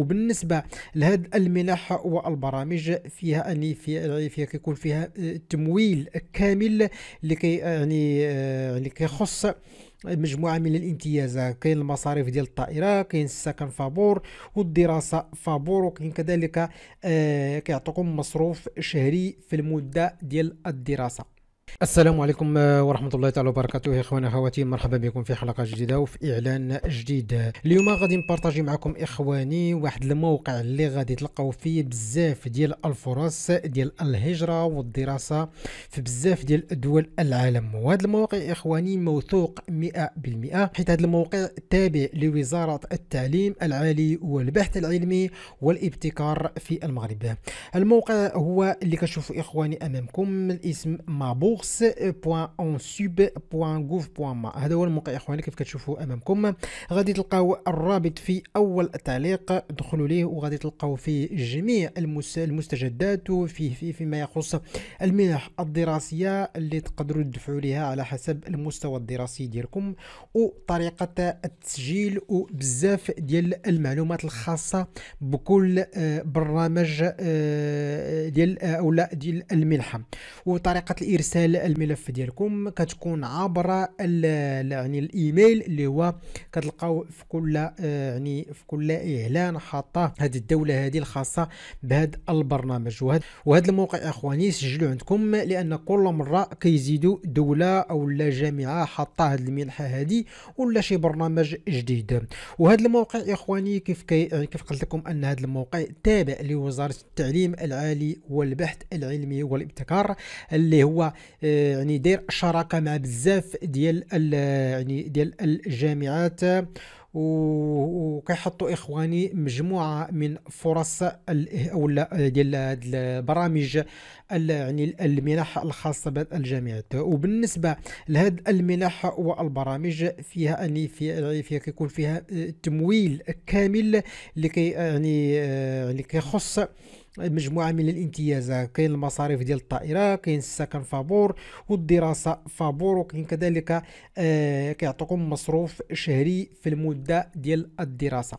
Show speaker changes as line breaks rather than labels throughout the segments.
وبالنسبة لهذه المنح والبرامج فيها يعني في يعني فيها كيكون فيها آه، تمويل كامل لكي آه، يعني آه، يعني كيخص مجموعه من الامتيازات كاين المصاريف ديال الطائره كاين السكن فابور والدراسه فابور وكاين كذلك آه كيعطيكم مصروف شهري في المده ديال الدراسه السلام عليكم آه، ورحمة الله تعالى وبركاته إخوانا خواتي مرحبا بكم في حلقة جديدة وفي إعلان جديد اليوم غادي نبارطاجي معكم إخواني واحد الموقع اللي غادي تلقاو فيه بزاف ديال الفرص ديال الهجرة والدراسة في بزاف ديال دول العالم وهذا الموقع إخواني موثوق 100% حيت هذا الموقع تابع لوزارة التعليم العالي والبحث العلمي والابتكار في المغرب الموقع هو اللي كتشوفوا إخواني أمامكم الاسم مابوغ course.onsub.gouv.ma هذا هو الموقع يا اخواني كيف كتشوفوا امامكم غادي تلقاو الرابط في اول تعليق دخلوا ليه وغادي تلقاو فيه جميع المستجدات وفيه في فيما يخص المنح الدراسيه اللي تقدروا تدفعوا ليها على حسب المستوى الدراسي ديالكم وطريقه التسجيل وبزاف ديال المعلومات الخاصه بكل آه، برنامج آه، ديال او آه، لا ديال المنحه وطريقه الارسال الملف ديالكم كتكون عبر يعني الايميل اللي هو كتلقاو في كل آه، يعني في كل اعلان حاطه هذه الدوله هذه الخاصه بهذا البرنامج وهذا الموقع اخواني سجلوا عندكم لان كل مره كيزيدوا دوله او لا جامعه حاطه هذه المنحه هذه ولا شي برنامج جديد وهذا الموقع اخواني كيف كي يعني كيف قلت لكم ان هذا الموقع تابع لوزاره التعليم العالي والبحث العلمي والابتكار اللي هو يعني داير شراكه مع بزاف ديال يعني ديال الجامعات وكيحطوا اخواني مجموعه من فرص ولا ديال البرامج يعني المنح الخاصه بالجامعات وبالنسبه لهاد المنح والبرامج فيها يعني في يعني فيها كيكون فيها تمويل كامل اللي كي يعني اللي يعني كيخص مجموعه من الامتيازات كاين المصاريف ديال الطائره كاين السكن فابور والدراسه فابور وكاين كذلك آه كيعطيكم مصروف شهري في المده ديال الدراسه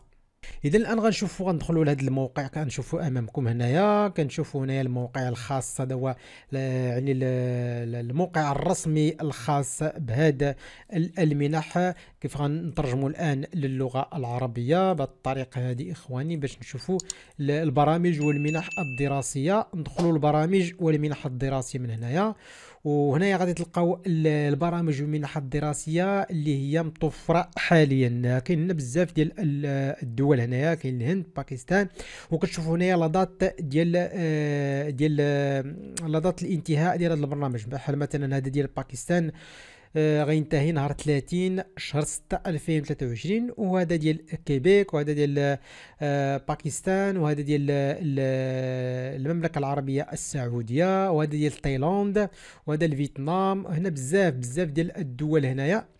اذا الان غنشوفوا غندخلوا لهذا الموقع كنشوفوا امامكم هنايا كنشوفوا هنايا الموقع الخاص هذا هو يعني الموقع الرسمي الخاص بهذا المنح كيف غنترجموا الان للغه العربيه بهذه الطريقه هذه اخواني باش نشوفوا البرامج والمنح الدراسيه ندخلوا البرامج والمنح الدراسيه من هنايا وهنايا غادي تلقاو البرامج والمنح الدراسيه اللي هي متوفره حاليا كاين بزاف ديال الدول هنا هنايا كاين الهند باكستان وكتشوفوا هنايا لا دات ديال آه، ديال آه، لا دات الانتهاء ديال هذا البرنامج بحال مثلا هذا ديال باكستان آه، غينتهي نهار 30 شهر 6 2023 وهذا ديال كيبيك وهذا ديال باكستان وهذا ديال المملكه العربيه السعوديه وهذا ديال تايلاند وهذا الفيتنام هنا بزاف بزاف ديال الدول هنايا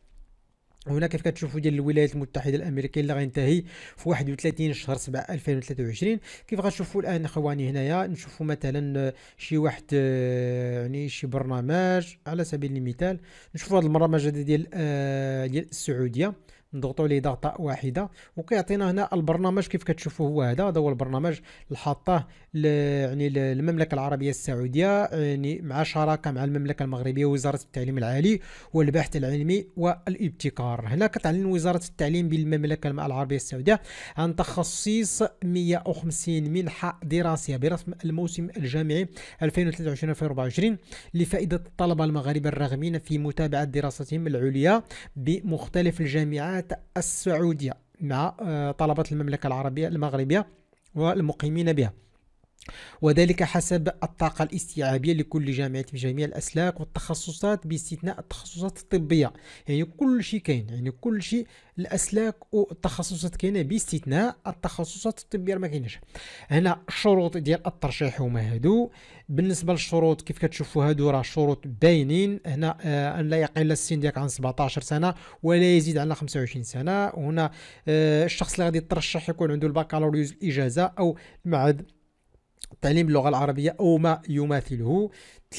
هنا كيف كتشوفوا ديال الولايات المتحده الامريكيه اللي غينتهي في 31 شهر 7 2023 كيف غتشوفوا الان اخواني هنايا نشوفوا مثلا شي واحد آه، يعني شي برنامج على سبيل المثال نشوفوا هذا البرنامج ديال آه، ديال السعوديه نضغطوا عليه ضغطه واحده وكيعطينا هنا البرنامج كيف كتشوفوا هو هذا هذا هو البرنامج اللي حاطاه يعني المملكه العربيه السعوديه يعني مع شراكه مع المملكه المغربيه ووزاره التعليم العالي والبحث العلمي والابتكار هنا كتعلن وزاره التعليم بالمملكه العربيه السعوديه عن تخصيص 150 منحه دراسيه برسم الموسم الجامعي 2023 2024 لفائده الطلبه المغاربه الراغبين في متابعه دراستهم العليا بمختلف الجامعات السعودية مع آه، طلبة المملكة العربية المغربية والمقيمين بها وذلك حسب الطاقة الاستيعابية لكل جامعة في جميع الأسلاك والتخصصات باستثناء التخصصات الطبية يعني كل شيء كاين يعني كل شيء الأسلاك والتخصصات كاينة باستثناء التخصصات الطبية ما كاينش هنا الشروط ديال الترشيح هما هادو بالنسبة للشروط كيف كتشوفوا هادو راه شروط باينين هنا آه أن لا يقل السن ديالك عن 17 سنة ولا يزيد على 25 سنة وهنا آه الشخص اللي غادي يترشح يكون عنده البكالوريوس الإجازة أو المعهد تعليم اللغة العربية أو ما يماثله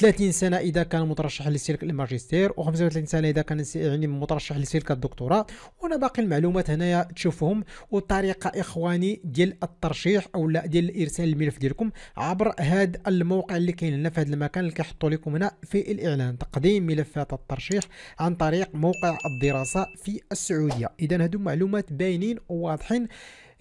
30 سنه اذا كان مترشح لسلك الماجستير و35 سنه اذا كان يعني مترشح لسلك الدكتوراه وانا باقي المعلومات هنايا تشوفهم والطريقه اخواني ديال الترشيح او لا ديال ارسال الملف ديالكم عبر هذا الموقع اللي كاين هنا في هذا المكان اللي كيحطوا لكم هنا في الاعلان تقديم ملفات الترشيح عن طريق موقع الدراسه في السعوديه اذا هادو معلومات باينين وواضحين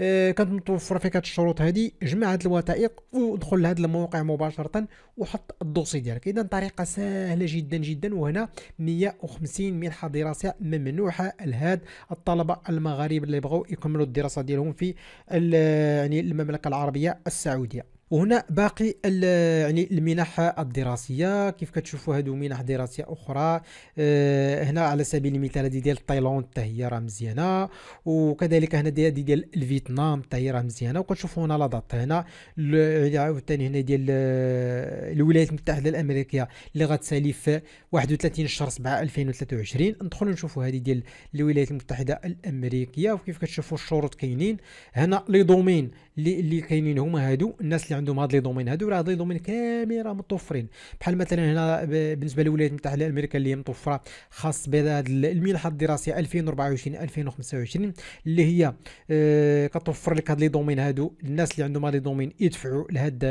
آه كانت متوفره فيك هاد الشروط هادي جمع هاد الوثائق ودخل لهاد الموقع مباشره وحط الدوسي ديالك اذا طريقه سهله جدا جدا وهنا 150 منحه دراسيه ممنوحه لهاد الطلبه المغاربه اللي بغاو يكملوا الدراسه ديالهم في يعني المملكه العربيه السعوديه وهنا باقي يعني المنح الدراسيه كيف كتشوفوا هادو منح دراسيه اخرى أه هنا على سبيل المثال هذه ديال تايلاند حتى هي راه مزيانه وكذلك هنا ديال دي ديال الفيتنام حتى هي راه مزيانه وكتشوفوا هنا دات هنا يعني عاوتاني هنا ديال آه، الولايات المتحده الامريكيه اللي غتسالي في 31 شهر 7 2023 ندخلوا نشوفوا هذه ديال الولايات المتحده الامريكيه وكيف كتشوفوا الشروط كاينين هنا لي دومين اللي كاينين هما هادو الناس اللي عندهم هاد لي دومين هادو راه هاد لي دومين كاملين راه متوفرين بحال مثلا هنا بالنسبه للولايات المتحده الامريكيه اللي هي متوفره خاص بهذا الملحه الدراسيه 2024 2025 اللي هي آه، كتوفر لك هاد لي دومين هادو الناس اللي عندهم هاد لي دومين يدفعوا لهاد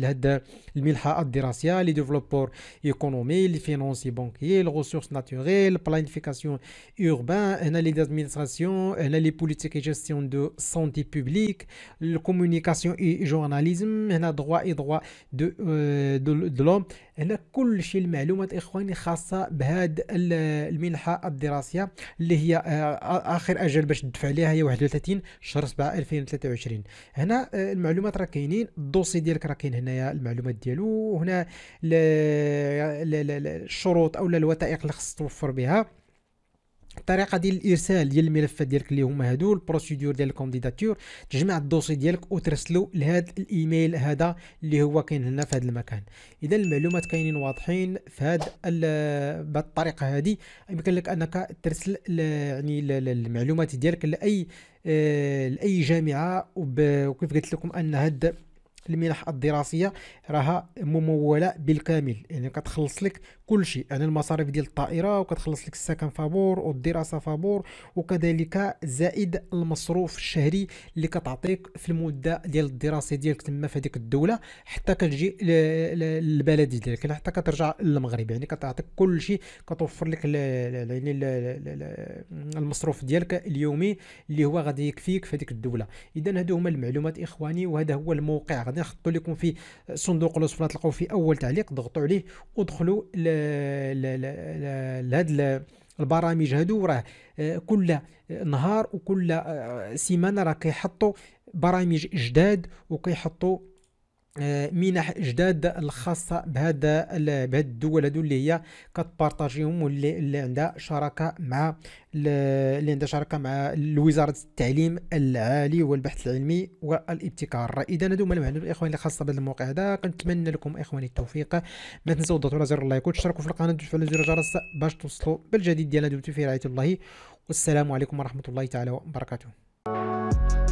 لهاد الملحه الدراسيه لي ديفلوبور ايكونومي لي فينونسي لي غوسورس ناتوريل بلانيفيكاسيون اوربان هنا لي دادمينستراسيون هنا لي بوليتيك جيستيون دو سونتي بوبليك الكومونيكاسيون اي جورناليزم هنا دغوا اي دغوا دو آه، دو, دو لوم هنا كل شيء المعلومات اخواني خاصه بهاد المنحه الدراسيه اللي هي آه، اخر اجل باش تدفع عليها هي 31 شهر 7 2023 هنا آه، المعلومات راه كاينين الدوسي ديالك راه كاين هنايا المعلومات ديالو وهنا الشروط او الوثائق اللي خصك توفر بها الطريقه ديال الارسال ديال الملفات ديالك اللي هما هادو البروسيدور ديال الكونديداتور تجمع الدوسي ديالك وترسلو لهذا الايميل هذا اللي هو كاين هنا في هذا المكان اذا المعلومات كاينين واضحين في هذا بالطريقه هذه يمكن لك انك ترسل يعني المعلومات ديالك لاي آه، لاي جامعه وكيف قلت لكم ان هذا المنح الدراسيه راها مموله بالكامل يعني كتخلص لك كلشي يعني المصاريف ديال الطائره وكتخلص لك السكن فابور والدراسه فابور وكذلك زائد المصروف الشهري اللي كتعطيك في المده ديال الدراسه ديالك تما في هذيك الدوله حتى كتجي للبلد ديالك يعني حتى كترجع للمغرب يعني كتعطيك كلشي كتوفر لك يعني المصروف ديالك اليومي اللي هو غادي يكفيك في هذيك الدوله اذا هادو هما المعلومات اخواني وهذا هو الموقع غادي نحطو لكم في صندوق الوصف تلقاو في اول تعليق ضغطوا عليه ودخلوا لهاد البرامج هادو راه آه، كل نهار وكل آه، سيمانه راه كيحطوا برامج جداد وكيحطوا آه، منح جداد الخاصة بهذا بهذه الدول هذو اللي هي كتبارطاجيهم واللي اللي عندها شراكة مع اللي عندها شراكة مع وزارة التعليم العالي والبحث العلمي والابتكار إذا هادو هما المعلومات الإخوان اللي خاصة بهذا الموقع هذا كنتمنى لكم إخواني التوفيق ما تنساو تضغطوا على زر اللايك وتشتركوا في القناة وتفعلوا زر الجرس باش توصلوا بالجديد ديالنا دمتم في رعاية الله والسلام عليكم ورحمة الله تعالى وبركاته